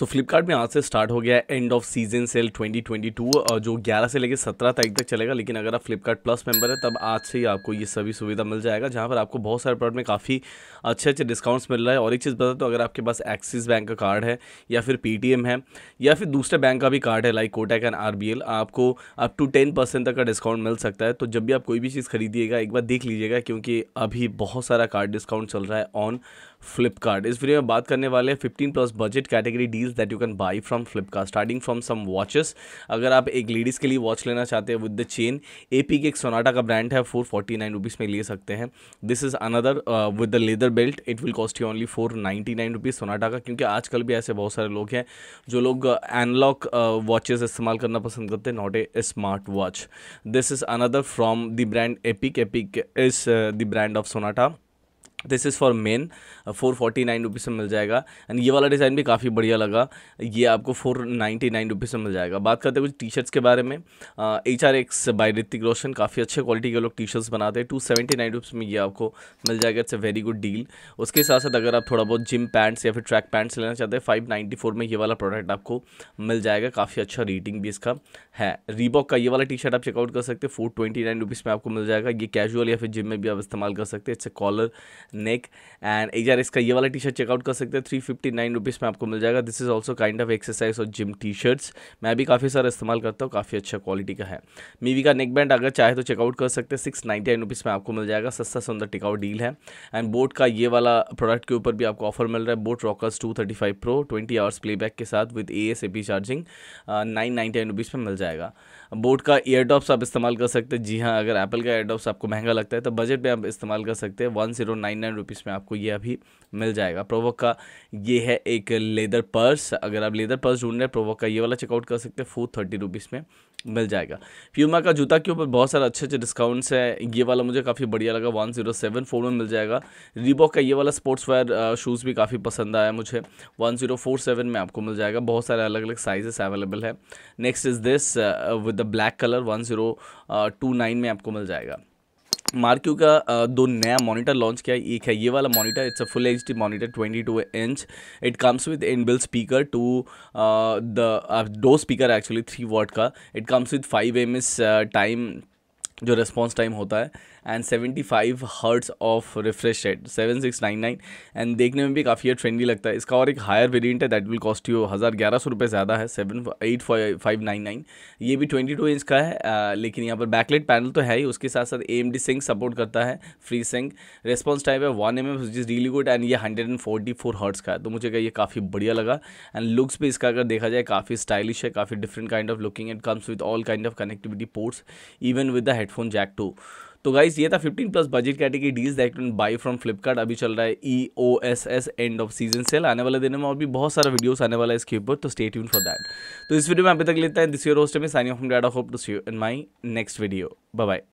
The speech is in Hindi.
सो फ्लिपकार्ट में आज से स्टार्ट हो गया है एंड ऑफ सीजन सेल 2022 जो 11 से लेकर 17 तारीख तक चलेगा लेकिन अगर आप फ्लिपकार्ट प्लस मेंबर है तब आज से ही आपको ये सभी सुविधा मिल जाएगा जहाँ पर आपको बहुत सारे प्रोडक्ट में काफ़ी अच्छे अच्छे डिस्काउंट्स मिल रहा है और एक चीज़ बता तो अगर आपके पास एक्सिस बैंक का कार्ड है या फिर पी है या फिर दूसरे बैंक का भी कार्ड है लाइक कोटैक एंड आर आपको अप टू टेन तक का डिस्काउंट मिल सकता है तो जब भी आप कोई भी चीज़ खरीदिएगा एक बार देख लीजिएगा क्योंकि अभी बहुत सारा कार्ड डिस्काउंट चल रहा है ऑन फ्लिपकार्ट इस वीडियो में बात करने वाले हैं fifteen plus budget category deals that you can buy from Flipkart starting from some watches अगर आप एक लेडीज़ के लिए वॉच लेना चाहते हैं विद द चेन ए पी के एक सोनाटा का ब्रांड है फोर फोर्टी नाइन रुपीज़ में ले सकते हैं this is another with the leather belt it will cost you only four ninety nine rupees Sonata का क्योंकि आजकल भी ऐसे बहुत सारे लोग हैं जो लोग एनलॉक uh, वॉचेज uh, इस्तेमाल करना पसंद करते हैं not a smart watch this is another from the brand epic epic is the brand of Sonata this is for men four forty nine rupees में मिल जाएगा एंड ये वाला डिज़ाइन भी काफ़ी बढ़िया लगा ये आपको फोर नाइन्टी नाइन रुपीज़ में मिल जाएगा बात करते हैं कुछ टी शर्ट्स के बारे में H R X by Hrithik Roshan काफ़ी अच्छे क्वालिटी के लोग टी शर्ट्स बनाते हैं टू सेवेंटी नाइन रुपीज़ में ये आपको मिल जाएगा it's a very good deal उसके साथ साथ अगर आप थोड़ा बहुत जिम पैंट्स या फिर ट्रैक पैंट्स लेना चाहते हैं फाइव नाइन्टी फोर में ये वाला प्रोडक्ट आपको मिल जाएगा काफ़ी अच्छा रेटिंग भी इसका है रीबॉक का ये वाला टी शर्ट आप चेकआउट कर सकते हैं फोर ट्वेंटी नाइन रुपीज़ में आपको मिल जाएगा ये कैजुअल या फिर जिम में भी आप इस्तेमाल कर सकते हैं it's a collar neck and एक यार इसका ये वाला टी शर्ट चेकआउट कर सकते हैं थ्री फिफ्टी नाइन रुपीज़ में आपको मिल जाएगा this is also kind of exercise और जिम टी शर्ट्स मैं भी काफ़ी सारा इस्तेमाल करता हूँ काफ़ी अच्छा क्वालिटी का है मीवी का नेक बैंड अगर चाहे तो चेकआउट कर सकते हैं सिक्स नाइन्टी नाइन रुपीज़ में आपको मिल जाएगा सस्ता सुंदर टिकाऊ डील है एंड बोट का ये वाला प्रोडक्ट के ऊपर भी आपको ऑफर मिल रहा है boAt rockers two thirty five pro twenty hours playback के साथ with A S A P charging nine ninety nine rupees में मिल जाएगा बोट का ईयरडॉप्स आप इस्तेमाल कर सकते हैं जी हाँ अगर एप्पल का ईयरडॉप्स आपको महंगा लगता है तो बजट में आप इस्तेमाल कर सकते हैं one zero nine nine rupees में आपको ये अभी मिल जाएगा प्रोवोक का ये है एक लेदर पर्स अगर आप लेदर पर्स ढूंढ रहे हैं प्रोवोक का ये वाला चेकआउट कर सकते हैं फोर थर्टी रुपीज़ में मिल जाएगा प्यूमा का जूता के ऊपर बहुत सारे अच्छे अच्छे डिस्काउंट्स हैं ये वाला मुझे काफ़ी बढ़िया लगा वन जीरो सेवन फोर में मिल जाएगा रिबॉक का ये वाला स्पोर्ट्स वेयर शूज़ भी काफ़ी पसंद आया मुझे वन जीरो फोर सेवन में आपको मिल जाएगा बहुत सारे अलग अलग साइजेस अवेलेबल है next is this with the black colour one zero two nine में आपको मिल जाएगा मार्क्यू का दो नया मॉनिटर लॉन्च किया एक है ये वाला monitor it's a full H D monitor 22 inch it comes with in built speaker two the दो स्पीकर एक्चुअली थ्री वॉट का it comes with five M S time जो रिस्पॉन्स टाइम होता है and seventy five hertz of refresh rate nine and देखने में भी काफ़ी ट्रेंडी लगता है इसका और एक हायर वेरियंट है दैट विल कॉस्ट यू हज़ार ग्यारह सौ रुपये ज़्यादा है seven eight five nine nine ये भी ट्वेंटी टू इंच का है आ, लेकिन यहाँ पर बैकलेट पैनल तो है ही उसके साथ साथ A M D sync support करता है फ्री सिंक रेस्पॉन्स टाइप है one M M is really good and ये hundred and forty four hertz का है तो मुझे ये काफ़ी बढ़िया लगा एंड लुक्स भी इसका अगर देखा जाए काफ़ी स्टाइलिश है काफ़ी different kind of looking it comes with all kind of connectivity ports even with the headphone jack too तो गाइस ये था 15 plus budget category deals that can buy from Flipkart अभी चल रहा है E O S S end of season sale आने वाले दिनों में और भी बहुत सारा वीडियोस आने वाला है इसके ऊपर तो स्टे ट्यून फॉर दैट तो इस वीडियो में अभी तक लेता है दिस योर होस्ट में साइनिंग होम डाटा hope to see you in my next video bye